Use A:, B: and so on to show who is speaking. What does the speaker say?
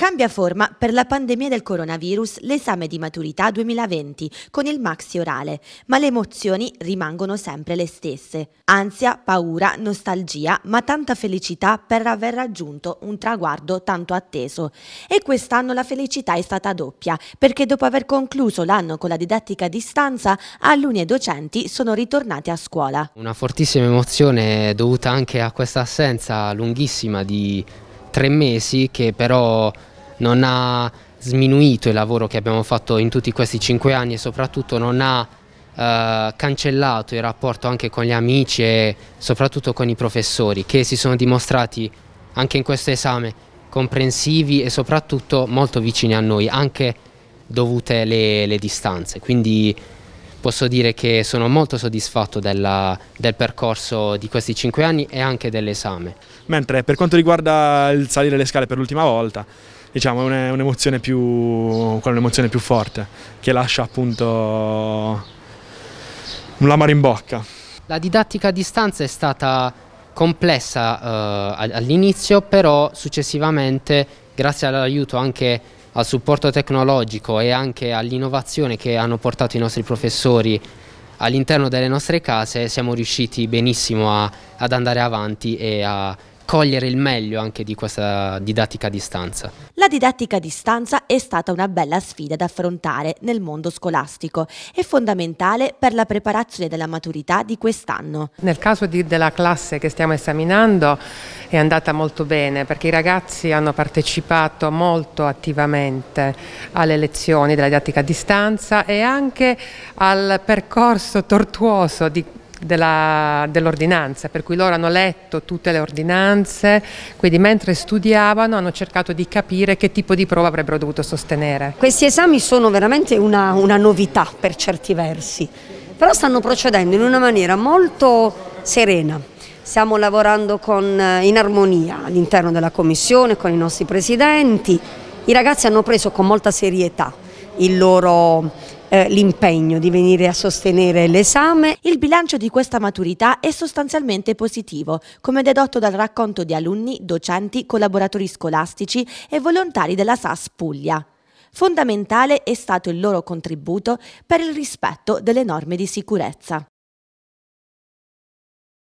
A: Cambia forma per la pandemia del coronavirus l'esame di maturità 2020 con il maxi orale, ma le emozioni rimangono sempre le stesse. Ansia, paura, nostalgia, ma tanta felicità per aver raggiunto un traguardo tanto atteso. E quest'anno la felicità è stata doppia, perché dopo aver concluso l'anno con la didattica a distanza, alunni e docenti sono ritornati a scuola.
B: Una fortissima emozione dovuta anche a questa assenza lunghissima di tre mesi che però non ha sminuito il lavoro che abbiamo fatto in tutti questi cinque anni e soprattutto non ha eh, cancellato il rapporto anche con gli amici e soprattutto con i professori che si sono dimostrati anche in questo esame comprensivi e soprattutto molto vicini a noi anche dovute le, le distanze quindi posso dire che sono molto soddisfatto della, del percorso di questi cinque
C: anni e anche dell'esame. Mentre per quanto riguarda il salire le scale per l'ultima volta, diciamo, è un'emozione più, un più, forte che lascia appunto un lamaro in bocca.
B: La didattica a distanza è stata complessa eh, all'inizio, però successivamente grazie all'aiuto anche al supporto tecnologico e anche all'innovazione che hanno portato i nostri professori all'interno delle nostre case siamo riusciti benissimo a, ad andare avanti e a cogliere il meglio anche di questa didattica a distanza.
A: La didattica a distanza è stata una bella sfida da affrontare nel mondo scolastico e fondamentale per la preparazione della maturità di quest'anno.
D: Nel caso di, della classe che stiamo esaminando è andata molto bene perché i ragazzi hanno partecipato molto attivamente alle lezioni della didattica a distanza e anche al percorso tortuoso di dell'ordinanza, dell per cui loro hanno letto tutte le ordinanze, quindi mentre studiavano hanno cercato di capire che tipo di prova avrebbero dovuto sostenere.
E: Questi esami sono veramente una, una novità per certi versi, però stanno procedendo in una maniera molto serena. Stiamo lavorando con, eh, in armonia all'interno della Commissione, con i nostri presidenti. I ragazzi hanno preso con molta serietà il loro eh, l'impegno di venire a sostenere l'esame. Il bilancio di questa maturità è sostanzialmente
A: positivo, come dedotto dal racconto di alunni, docenti, collaboratori scolastici e volontari della SAS Puglia. Fondamentale è stato il loro contributo per il rispetto delle norme di sicurezza.